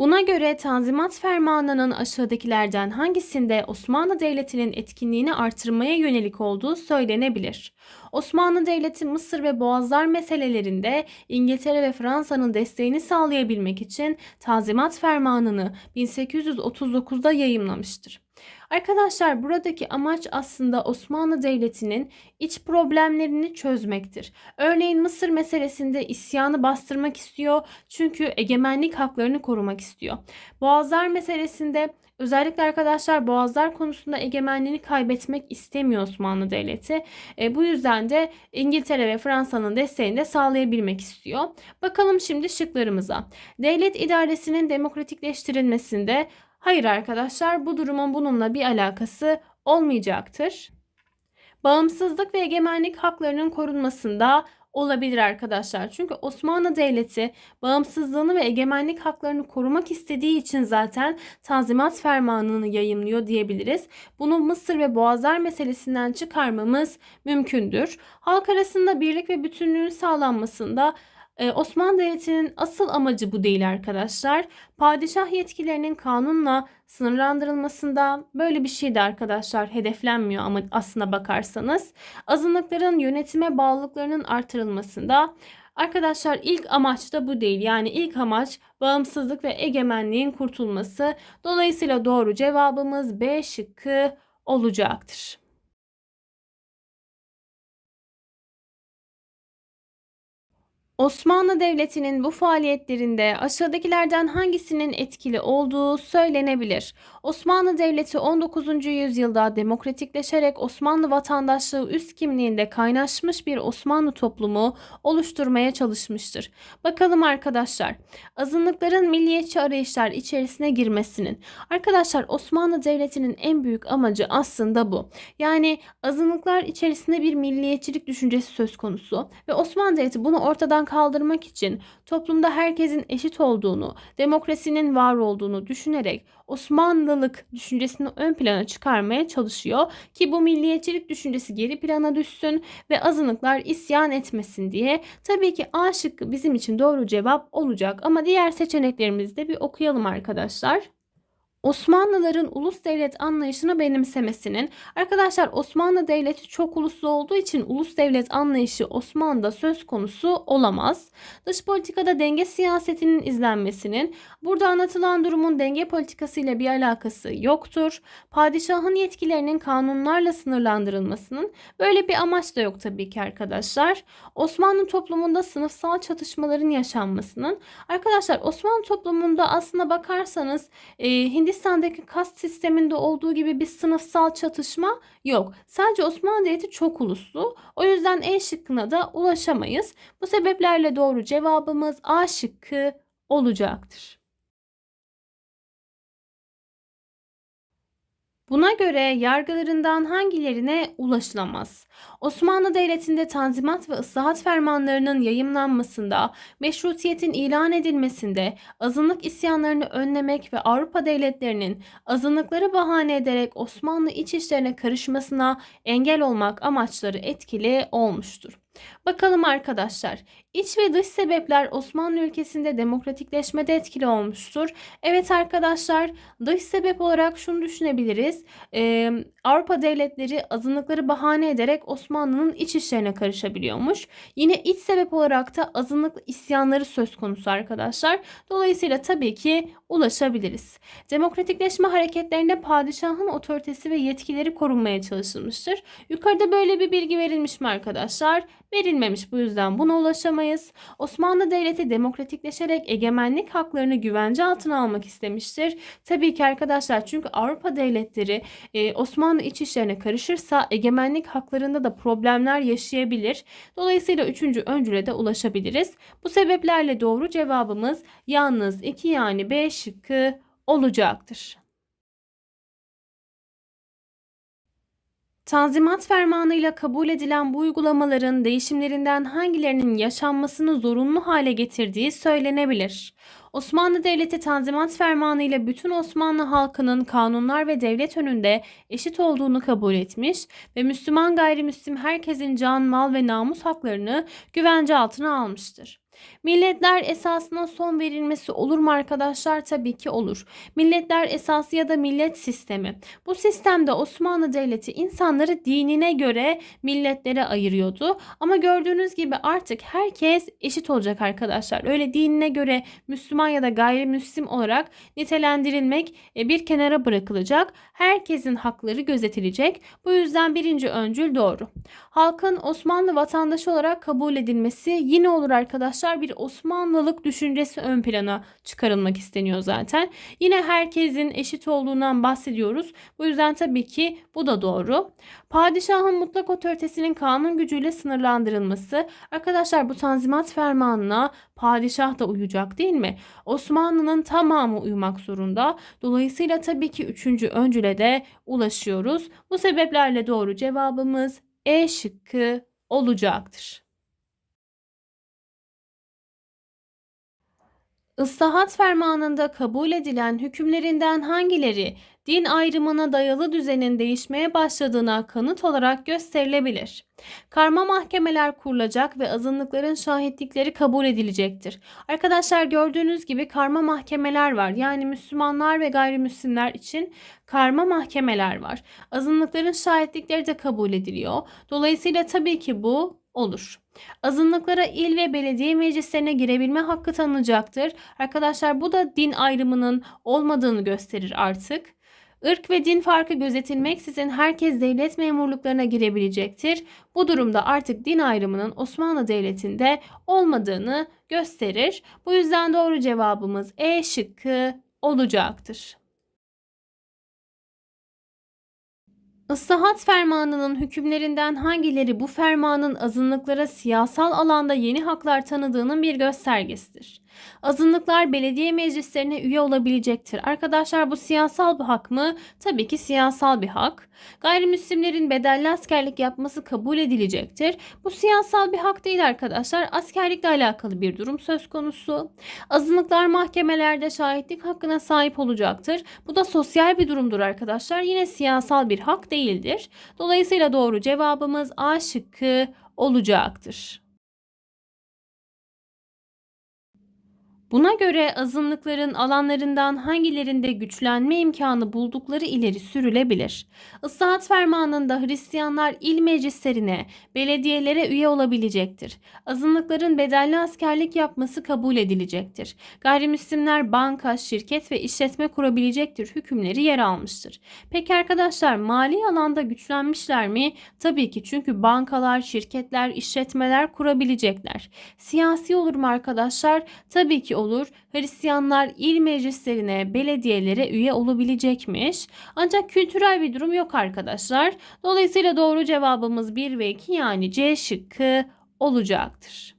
Buna göre Tanzimat Fermanı'nın aşağıdakilerden hangisinde Osmanlı Devleti'nin etkinliğini artırmaya yönelik olduğu söylenebilir. Osmanlı Devleti Mısır ve Boğazlar meselelerinde İngiltere ve Fransa'nın desteğini sağlayabilmek için Tanzimat Fermanı'nı 1839'da yayımlamıştır. Arkadaşlar buradaki amaç aslında Osmanlı Devleti'nin iç problemlerini çözmektir. Örneğin Mısır meselesinde isyanı bastırmak istiyor çünkü egemenlik haklarını korumak istiyor. Boğazlar meselesinde Özellikle arkadaşlar boğazlar konusunda egemenliğini kaybetmek istemiyor Osmanlı Devleti. E, bu yüzden de İngiltere ve Fransa'nın desteğini de sağlayabilmek istiyor. Bakalım şimdi şıklarımıza. Devlet idaresinin demokratikleştirilmesinde Hayır arkadaşlar bu durumun bununla bir alakası olmayacaktır. Bağımsızlık ve egemenlik haklarının korunmasında olabilir arkadaşlar. Çünkü Osmanlı Devleti bağımsızlığını ve egemenlik haklarını korumak istediği için zaten Tanzimat Fermanı'nı yayınlıyor diyebiliriz. Bunu Mısır ve Boğazlar meselesinden çıkarmamız mümkündür. Halk arasında birlik ve bütünlüğün sağlanmasında ee, Osmanlı Devleti'nin asıl amacı bu değil arkadaşlar. Padişah yetkilerinin kanunla sınırlandırılmasında böyle bir şey de arkadaşlar hedeflenmiyor ama aslına bakarsanız. Azınlıkların yönetime bağlılıklarının artırılmasında Arkadaşlar ilk amaç da bu değil. Yani ilk amaç bağımsızlık ve egemenliğin kurtulması. Dolayısıyla doğru cevabımız B şıkkı olacaktır. Osmanlı Devleti'nin bu faaliyetlerinde aşağıdakilerden hangisinin etkili olduğu söylenebilir. Osmanlı Devleti 19. yüzyılda demokratikleşerek Osmanlı vatandaşlığı üst kimliğinde kaynaşmış bir Osmanlı toplumu oluşturmaya çalışmıştır. Bakalım arkadaşlar. Azınlıkların milliyetçi arayışlar içerisine girmesinin. Arkadaşlar Osmanlı Devleti'nin en büyük amacı aslında bu. Yani azınlıklar içerisinde bir milliyetçilik düşüncesi söz konusu ve Osmanlı Devleti bunu ortadan kaldırmak için toplumda herkesin eşit olduğunu, demokrasinin var olduğunu düşünerek Osmanlılık düşüncesini ön plana çıkarmaya çalışıyor ki bu milliyetçilik düşüncesi geri plana düşsün ve azınlıklar isyan etmesin diye. Tabii ki A şıkkı bizim için doğru cevap olacak ama diğer seçeneklerimizi de bir okuyalım arkadaşlar. Osmanlıların ulus devlet anlayışını benimsemesinin arkadaşlar Osmanlı devleti çok uluslu olduğu için ulus devlet anlayışı Osmanlı'da söz konusu olamaz. Dış politikada denge siyasetinin izlenmesinin burada anlatılan durumun denge politikası ile bir alakası yoktur. Padişahın yetkilerinin kanunlarla sınırlandırılmasının böyle bir amaç da yok tabii ki arkadaşlar. Osmanlı toplumunda sınıfsal çatışmaların yaşanmasının arkadaşlar Osmanlı toplumunda aslında bakarsanız e, Hindi Hindistan'daki kast sisteminde olduğu gibi bir sınıfsal çatışma yok. Sadece Osmanlı Devleti çok uluslu. O yüzden E şıkkına da ulaşamayız. Bu sebeplerle doğru cevabımız A şıkkı olacaktır. Buna göre yargılarından hangilerine ulaşılamaz? Osmanlı Devleti'nde tanzimat ve ıslahat fermanlarının yayımlanmasında, meşrutiyetin ilan edilmesinde, azınlık isyanlarını önlemek ve Avrupa devletlerinin azınlıkları bahane ederek Osmanlı iç işlerine karışmasına engel olmak amaçları etkili olmuştur. Bakalım arkadaşlar İç ve dış sebepler Osmanlı ülkesinde demokratikleşmede etkili olmuştur. Evet arkadaşlar dış sebep olarak şunu düşünebiliriz. Ee, Avrupa devletleri azınlıkları bahane ederek Osmanlı'nın iç işlerine karışabiliyormuş. Yine iç sebep olarak da azınlık isyanları söz konusu arkadaşlar. Dolayısıyla tabii ki ulaşabiliriz. Demokratikleşme hareketlerinde padişahın otoritesi ve yetkileri korunmaya çalışılmıştır. Yukarıda böyle bir bilgi verilmiş mi arkadaşlar? Verilmemiş bu yüzden buna ulaşamayız yapamayız. Osmanlı Devleti demokratikleşerek egemenlik haklarını güvence altına almak istemiştir. Tabii ki arkadaşlar çünkü Avrupa devletleri e, Osmanlı iç işlerine karışırsa egemenlik haklarında da problemler yaşayabilir. Dolayısıyla üçüncü öncüle de ulaşabiliriz. Bu sebeplerle doğru cevabımız yalnız 2 yani B şıkkı olacaktır. Tanzimat fermanıyla kabul edilen bu uygulamaların değişimlerinden hangilerinin yaşanmasını zorunlu hale getirdiği söylenebilir. Osmanlı Devleti Tanzimat Fermanı ile bütün Osmanlı halkının kanunlar ve devlet önünde eşit olduğunu kabul etmiş ve Müslüman gayrimüslim herkesin can, mal ve namus haklarını güvence altına almıştır. Milletler esasına son verilmesi olur mu arkadaşlar? Tabii ki olur. Milletler esası ya da millet sistemi. Bu sistemde Osmanlı Devleti insanları dinine göre milletlere ayırıyordu. Ama gördüğünüz gibi artık herkes eşit olacak arkadaşlar. Öyle dinine göre Müslüman ya da gayrimüslim olarak nitelendirilmek e, bir kenara bırakılacak. Herkesin hakları gözetilecek. Bu yüzden birinci öncül doğru. Halkın Osmanlı vatandaşı olarak kabul edilmesi yine olur arkadaşlar kadar bir Osmanlılık düşüncesi ön plana çıkarılmak isteniyor zaten. Yine herkesin eşit olduğundan bahsediyoruz. Bu yüzden tabii ki bu da doğru. Padişahın mutlak otoritesinin kanun gücüyle sınırlandırılması. Arkadaşlar bu Tanzimat Fermanı'na padişah da uyacak değil mi? Osmanlı'nın tamamı uyumak zorunda. Dolayısıyla tabii ki 3. öncüle de ulaşıyoruz. Bu sebeplerle doğru cevabımız E şıkkı olacaktır. Islahat fermanında kabul edilen hükümlerinden hangileri din ayrımına dayalı düzenin değişmeye başladığına kanıt olarak gösterilebilir. Karma mahkemeler kurulacak ve azınlıkların şahitlikleri kabul edilecektir. Arkadaşlar gördüğünüz gibi karma mahkemeler var. Yani Müslümanlar ve gayrimüslimler için karma mahkemeler var. Azınlıkların şahitlikleri de kabul ediliyor. Dolayısıyla tabii ki bu olur. Azınlıklara il ve belediye meclislerine girebilme hakkı tanınacaktır. Arkadaşlar bu da din ayrımının olmadığını gösterir artık. Irk ve din farkı gözetilmeksizin herkes devlet memurluklarına girebilecektir. Bu durumda artık din ayrımının Osmanlı Devleti'nde olmadığını gösterir. Bu yüzden doğru cevabımız E şıkkı olacaktır. Islahat fermanının hükümlerinden hangileri bu fermanın azınlıklara siyasal alanda yeni haklar tanıdığının bir göstergesidir. Azınlıklar belediye meclislerine üye olabilecektir. Arkadaşlar bu siyasal bir hak mı? Tabii ki siyasal bir hak. Gayrimüslimlerin bedelli askerlik yapması kabul edilecektir. Bu siyasal bir hak değil arkadaşlar. Askerlikle alakalı bir durum söz konusu. Azınlıklar mahkemelerde şahitlik hakkına sahip olacaktır. Bu da sosyal bir durumdur arkadaşlar. Yine siyasal bir hak değildir. Dolayısıyla doğru cevabımız A şıkkı olacaktır. Buna göre azınlıkların alanlarından hangilerinde güçlenme imkanı buldukları ileri sürülebilir. Islahat fermanında Hristiyanlar il meclislerine, belediyelere üye olabilecektir. Azınlıkların bedelli askerlik yapması kabul edilecektir. Gayrimüslimler banka, şirket ve işletme kurabilecektir hükümleri yer almıştır. Peki arkadaşlar mali alanda güçlenmişler mi? Tabii ki çünkü bankalar, şirketler, işletmeler kurabilecekler. Siyasi olur mu arkadaşlar? Tabii ki olur. Hristiyanlar il meclislerine, belediyelere üye olabilecekmiş. Ancak kültürel bir durum yok arkadaşlar. Dolayısıyla doğru cevabımız 1 ve 2 yani C şıkkı olacaktır.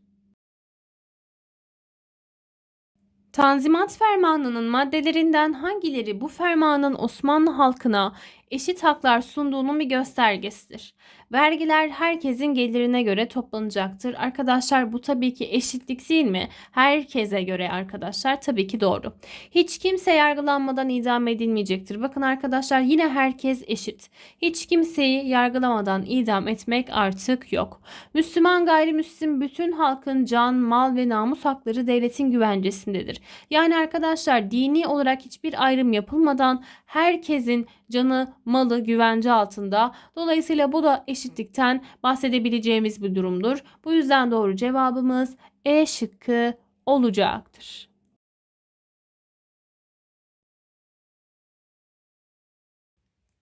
Tanzimat Fermanı'nın maddelerinden hangileri bu fermanın Osmanlı halkına eşit haklar sunduğunun bir göstergesidir. Vergiler herkesin gelirine göre toplanacaktır. Arkadaşlar bu tabii ki eşitlik değil mi? Herkese göre arkadaşlar tabii ki doğru. Hiç kimse yargılanmadan idam edilmeyecektir. Bakın arkadaşlar yine herkes eşit. Hiç kimseyi yargılamadan idam etmek artık yok. Müslüman gayrimüslim bütün halkın can, mal ve namus hakları devletin güvencesindedir. Yani arkadaşlar dini olarak hiçbir ayrım yapılmadan herkesin canı, malı güvence altında. Dolayısıyla bu da eşitlikten bahsedebileceğimiz bir durumdur. Bu yüzden doğru cevabımız E şıkkı olacaktır.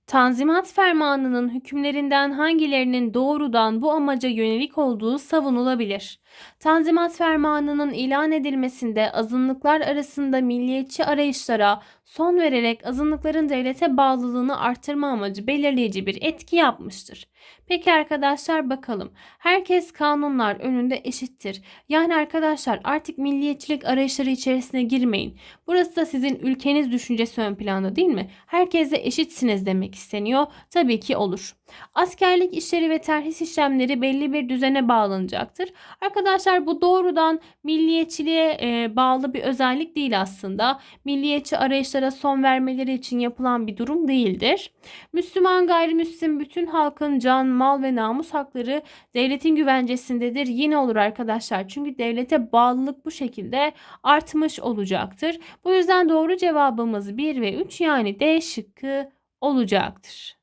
Tanzimat Fermanı'nın hükümlerinden hangilerinin doğrudan bu amaca yönelik olduğu savunulabilir. Tanzimat Fermanı'nın ilan edilmesinde azınlıklar arasında milliyetçi arayışlara son vererek azınlıkların devlete bağlılığını artırma amacı belirleyici bir etki yapmıştır. Peki arkadaşlar bakalım. Herkes kanunlar önünde eşittir. Yani arkadaşlar artık milliyetçilik arayışları içerisine girmeyin. Burası da sizin ülkeniz düşüncesi ön planda değil mi? Herkese eşitsiniz demek isteniyor? Tabii ki olur. Askerlik işleri ve terhis işlemleri belli bir düzene bağlanacaktır. Arkadaşlar bu doğrudan milliyetçiliğe e, bağlı bir özellik değil aslında. Milliyetçi arayışlara son vermeleri için yapılan bir durum değildir. Müslüman gayrimüslim bütün halkın can, mal ve namus hakları devletin güvencesindedir. Yine olur arkadaşlar. Çünkü devlete bağlılık bu şekilde artmış olacaktır. Bu yüzden doğru cevabımız 1 ve 3 yani D şıkkı olacaktır.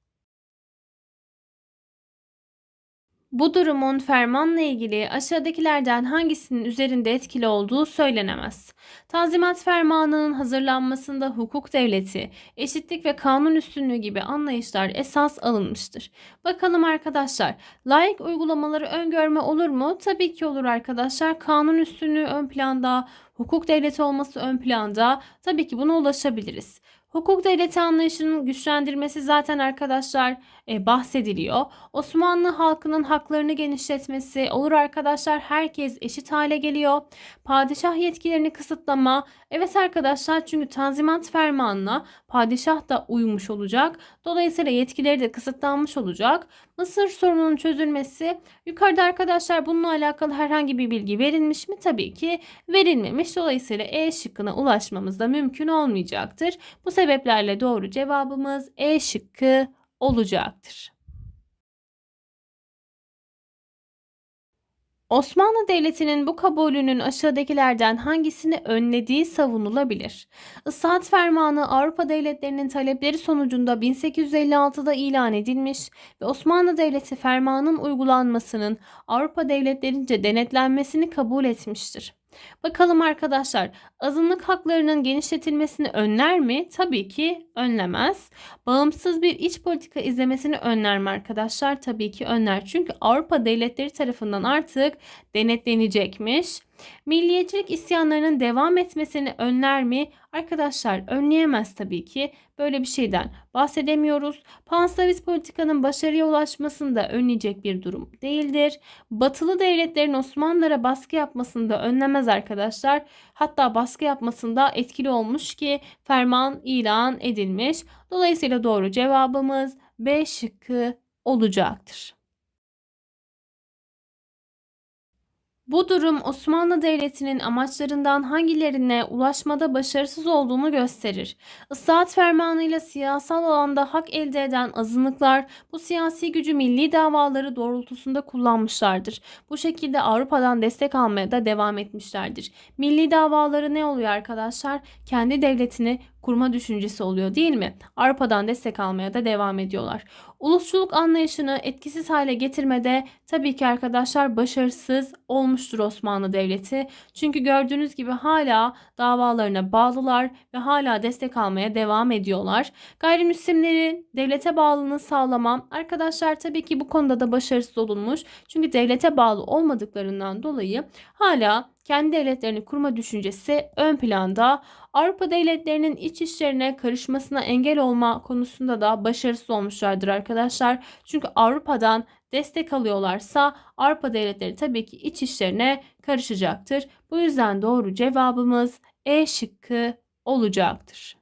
Bu durumun fermanla ilgili aşağıdakilerden hangisinin üzerinde etkili olduğu söylenemez. Tanzimat fermanının hazırlanmasında hukuk devleti, eşitlik ve kanun üstünlüğü gibi anlayışlar esas alınmıştır. Bakalım arkadaşlar, layık uygulamaları öngörme olur mu? Tabii ki olur arkadaşlar. Kanun üstünlüğü ön planda, hukuk devleti olması ön planda. Tabii ki buna ulaşabiliriz. Hukukta ileti anlayışının güçlendirmesi zaten arkadaşlar e, bahsediliyor. Osmanlı halkının haklarını genişletmesi olur arkadaşlar herkes eşit hale geliyor. Padişah yetkilerini kısıtlama evet arkadaşlar çünkü Tanzimat Fermanı'na padişah da uymuş olacak. Dolayısıyla yetkileri de kısıtlanmış olacak. Mısır sorununun çözülmesi yukarıda arkadaşlar bununla alakalı herhangi bir bilgi verilmiş mi? Tabii ki verilmemiş. Dolayısıyla E şıkkına ulaşmamız da mümkün olmayacaktır. Bu sebeplerle doğru cevabımız E şıkkı olacaktır. Osmanlı Devleti'nin bu kabulünün aşağıdakilerden hangisini önlediği savunulabilir? Islahat Fermanı Avrupa devletlerinin talepleri sonucunda 1856'da ilan edilmiş ve Osmanlı Devleti fermanın uygulanmasının Avrupa devletlerince denetlenmesini kabul etmiştir. Bakalım arkadaşlar azınlık haklarının genişletilmesini önler mi? Tabii ki önlemez. Bağımsız bir iç politika izlemesini önler mi arkadaşlar? Tabii ki önler. Çünkü Avrupa devletleri tarafından artık denetlenecekmiş. Milliyetçilik isyanlarının devam etmesini önler mi? Arkadaşlar önleyemez tabii ki. Böyle bir şeyden bahsedemiyoruz. Panslavist politikanın başarıya ulaşmasında önleyecek bir durum değildir. Batılı devletlerin Osmanlılara baskı yapmasında önlemez arkadaşlar. Hatta baskı yapmasında etkili olmuş ki ferman ilan edilmiş. Dolayısıyla doğru cevabımız B şıkkı olacaktır. Bu durum Osmanlı Devleti'nin amaçlarından hangilerine ulaşmada başarısız olduğunu gösterir. Islahat fermanıyla siyasal alanda hak elde eden azınlıklar bu siyasi gücü milli davaları doğrultusunda kullanmışlardır. Bu şekilde Avrupa'dan destek almaya da devam etmişlerdir. Milli davaları ne oluyor arkadaşlar? Kendi devletini kurma düşüncesi oluyor değil mi? Avrupa'dan destek almaya da devam ediyorlar. Ulusçuluk anlayışını etkisiz hale getirmede tabii ki arkadaşlar başarısız olmuştur Osmanlı Devleti. Çünkü gördüğünüz gibi hala davalarına bağlılar ve hala destek almaya devam ediyorlar. Gayrimüslimlerin devlete bağlılığını sağlamam. Arkadaşlar tabii ki bu konuda da başarısız olunmuş. Çünkü devlete bağlı olmadıklarından dolayı hala kendi devletlerini kurma düşüncesi ön planda. Avrupa devletlerinin iç işlerine karışmasına engel olma konusunda da başarısız olmuşlardır arkadaşlar. Çünkü Avrupa'dan destek alıyorlarsa Avrupa devletleri tabii ki iç işlerine karışacaktır. Bu yüzden doğru cevabımız E şıkkı olacaktır.